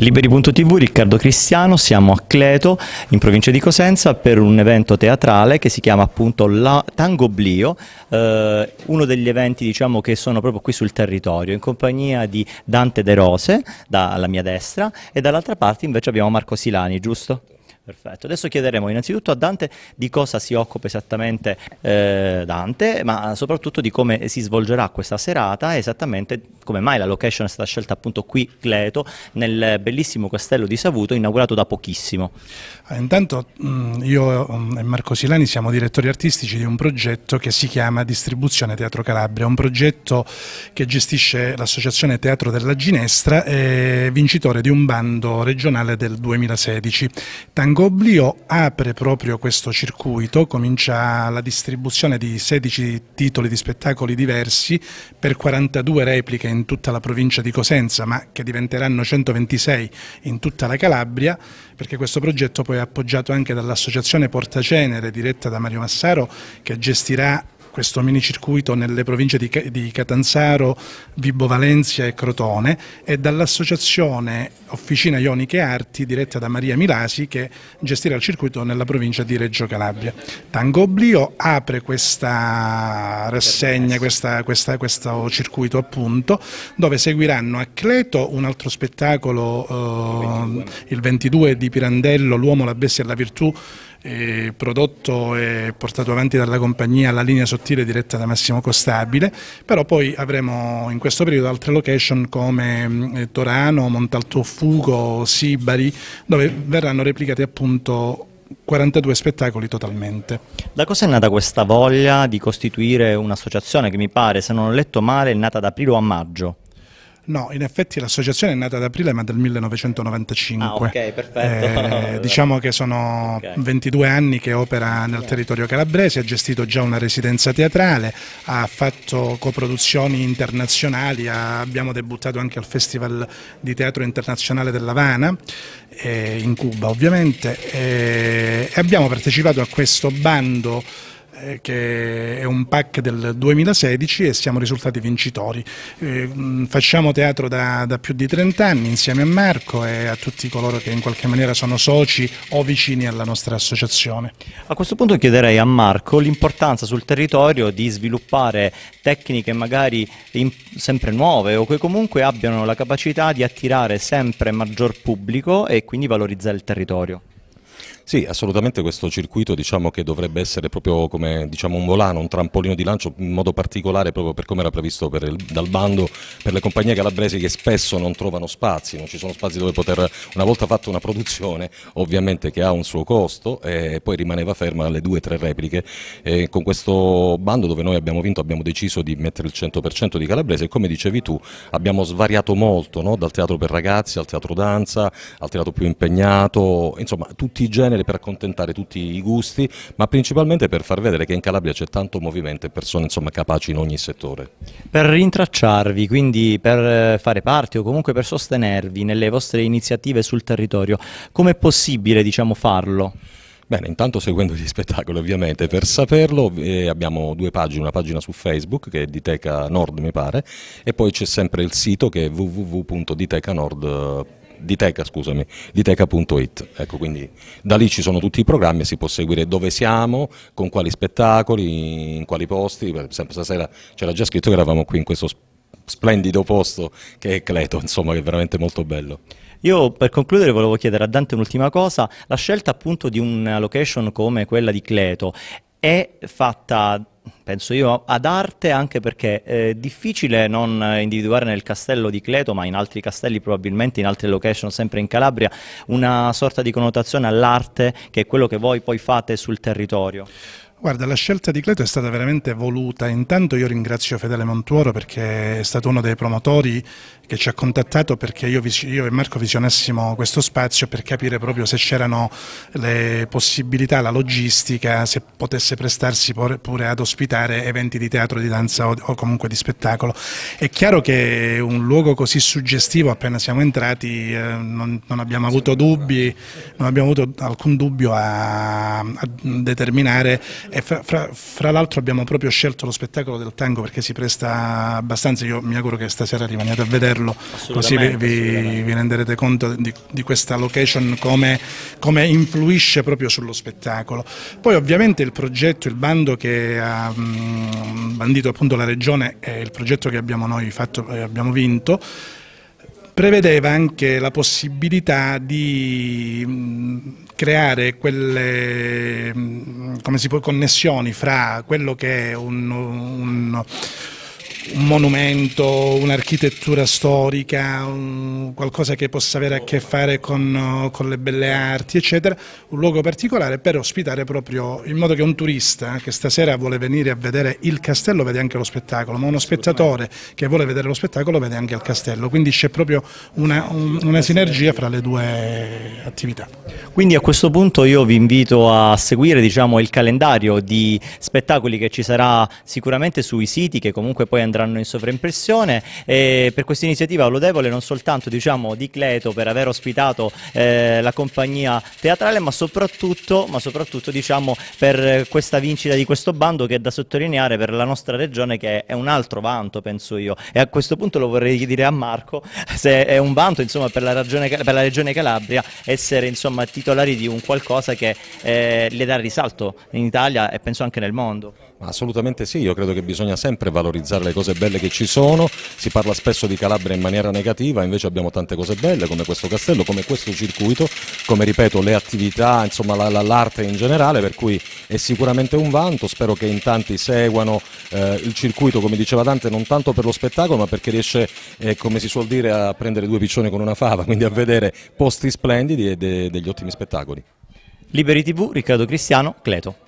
Liberi.tv, Riccardo Cristiano, siamo a Cleto, in provincia di Cosenza, per un evento teatrale che si chiama appunto La Tango Blio, eh, uno degli eventi diciamo, che sono proprio qui sul territorio, in compagnia di Dante De Rose, dalla mia destra, e dall'altra parte invece abbiamo Marco Silani, giusto? Perfetto, adesso chiederemo innanzitutto a Dante di cosa si occupa esattamente eh, Dante, ma soprattutto di come si svolgerà questa serata e esattamente come mai la location è stata scelta appunto qui Cleto, nel bellissimo castello di Savuto, inaugurato da pochissimo. Eh, intanto mm, io mm, e Marco Silani siamo direttori artistici di un progetto che si chiama Distribuzione Teatro Calabria, un progetto che gestisce l'associazione Teatro della Ginestra e eh, vincitore di un bando regionale del 2016. Tango Goblio apre proprio questo circuito, comincia la distribuzione di 16 titoli di spettacoli diversi per 42 repliche in tutta la provincia di Cosenza, ma che diventeranno 126 in tutta la Calabria, perché questo progetto poi è appoggiato anche dall'associazione Portacenere diretta da Mario Massaro che gestirà questo minicircuito nelle province di, di Catanzaro, Vibo Valencia e Crotone e dall'associazione Officina Ioniche Arti diretta da Maria Milasi che gestirà il circuito nella provincia di Reggio Calabria. Tango Oblio apre questa rassegna, questa, questa, questo circuito appunto, dove seguiranno a Cleto un altro spettacolo, eh, il 22 ehm, di Pirandello, L'uomo, la bestia e la virtù, eh, prodotto e portato avanti dalla compagnia la linea sottile diretta da Massimo Costabile, però poi avremo in questo periodo altre location come eh, Torano, Fugo, Sibari, dove verranno replicati appunto 42 spettacoli totalmente. Da cosa è nata questa voglia di costituire un'associazione che mi pare, se non ho letto male, è nata da aprile o a maggio? No, in effetti l'associazione è nata ad aprile ma del 1995. Ah, ok, perfetto. Eh, diciamo che sono okay. 22 anni che opera nel territorio calabrese, ha gestito già una residenza teatrale, ha fatto coproduzioni internazionali, ha, abbiamo debuttato anche al Festival di Teatro Internazionale dell'Havana, eh, in Cuba ovviamente, eh, e abbiamo partecipato a questo bando eh, che è un pack del 2016 e siamo risultati vincitori. Eh, mm, facciamo teatro da, da, più di 30 anni insieme a Marco e a tutti coloro che in qualche maniera sono soci o vicini alla nostra associazione. A questo punto chiederei a Marco l'importanza sul territorio di sviluppare tecniche magari in, sempre nuove o che comunque abbiano la capacità di attirare sempre maggior pubblico e quindi valorizzare il territorio. Sì, assolutamente questo circuito diciamo che dovrebbe essere proprio come diciamo, un volano, un trampolino di lancio in modo particolare proprio per come era previsto per il, dal bando per le compagnie calabresi che spesso non trovano spazi, non ci sono spazi dove poter, una volta fatta una produzione ovviamente che ha un suo costo e poi rimaneva ferma alle due o tre repliche e con questo bando dove noi abbiamo vinto abbiamo deciso di mettere il 100% di calabrese e come dicevi tu abbiamo svariato molto no? dal teatro per ragazzi al teatro danza al teatro più impegnato, insomma tutti i generi genere per accontentare tutti i gusti, ma principalmente per far vedere che in Calabria c'è tanto movimento e persone insomma, capaci in ogni settore. Per rintracciarvi, quindi per eh, fare parte o comunque per sostenervi nelle vostre iniziative sul territorio, com'è possibile diciamo, farlo? Bene, intanto seguendo gli spettacoli ovviamente, per saperlo eh, abbiamo due pagine, una pagina su Facebook che è Diteca Nord mi pare e poi c'è sempre il sito che è www.ditecanord.com di Teca, scusami, di Teca.it. Ecco, quindi da lì ci sono tutti i programmi, e si può seguire dove siamo, con quali spettacoli, in quali posti. Per esempio stasera c'era già scritto che eravamo qui in questo splendido posto che è Cleto, insomma, che è veramente molto bello. Io per concludere volevo chiedere a Dante un'ultima cosa, la scelta appunto di una location come quella di Cleto è fatta penso io, ad arte anche perché è eh, difficile non individuare nel castello di Cleto, ma in altri castelli probabilmente, in altre location, sempre in Calabria, una sorta di connotazione all'arte che è quello che voi poi fate sul territorio. Guarda, la scelta di Cleto è stata veramente voluta. Intanto io ringrazio Fedele Montuoro perché è stato uno dei promotori che ci ha contattato perché io, io e Marco visionassimo questo spazio per capire proprio se c'erano le possibilità, la logistica, se potesse prestarsi pure ad ospitare eventi di teatro, di danza o comunque di spettacolo. È chiaro che un luogo così suggestivo, appena siamo entrati, eh, non, non abbiamo avuto dubbi, non abbiamo avuto alcun dubbio a, a determinare e fra, fra, fra l'altro abbiamo proprio scelto lo spettacolo del tango perché si presta abbastanza, io mi auguro che stasera rimaniate a vederlo, così vi, vi, vi renderete conto di, di questa location come, come, influisce proprio sullo spettacolo. Poi ovviamente il progetto, il bando che ha mm, bandito appunto la regione è il progetto che abbiamo noi fatto e eh, abbiamo vinto, prevedeva anche la possibilità di mm, creare quelle mm, come si può, connessioni fra quello che è un, un un monumento, un'architettura storica, un qualcosa che possa avere a che fare con, eh, con, le belle arti, eccetera, un luogo particolare per ospitare proprio, in modo che un turista che stasera vuole venire a vedere il castello vede anche lo spettacolo, ma uno spettatore che vuole vedere lo spettacolo vede anche il castello, quindi c'è proprio una, un, una sinergia fra le due attività. Quindi a questo punto io vi invito a seguire diciamo, il calendario di spettacoli che ci sarà sicuramente sui siti che comunque poi andranno andranno in sovraimpressione. E per questa iniziativa lodevole non soltanto diciamo, di Cleto per aver ospitato eh, la compagnia teatrale, ma soprattutto, ma soprattutto diciamo, per questa vincita di questo bando che è da sottolineare per la nostra regione che è un altro vanto, penso io. E a questo punto lo vorrei dire a Marco, se è un vanto insomma, per, la ragione, per, la regione Calabria essere insomma, titolari di un qualcosa che eh, le dà risalto in Italia e penso anche nel mondo. Assolutamente sì, io credo che bisogna sempre valorizzare le cose belle che ci sono, si parla spesso di Calabria in maniera negativa, invece abbiamo tante cose belle come questo castello, come questo circuito, come ripeto le attività, insomma l'arte in generale, per cui è sicuramente un vanto, spero che in tanti seguano eh, il circuito come diceva Dante non tanto per lo spettacolo ma perché riesce eh, come si suol dire a prendere due piccioni con una fava, quindi a vedere posti splendidi e de degli ottimi spettacoli. Liberi TV, Riccardo Cristiano, Cleto.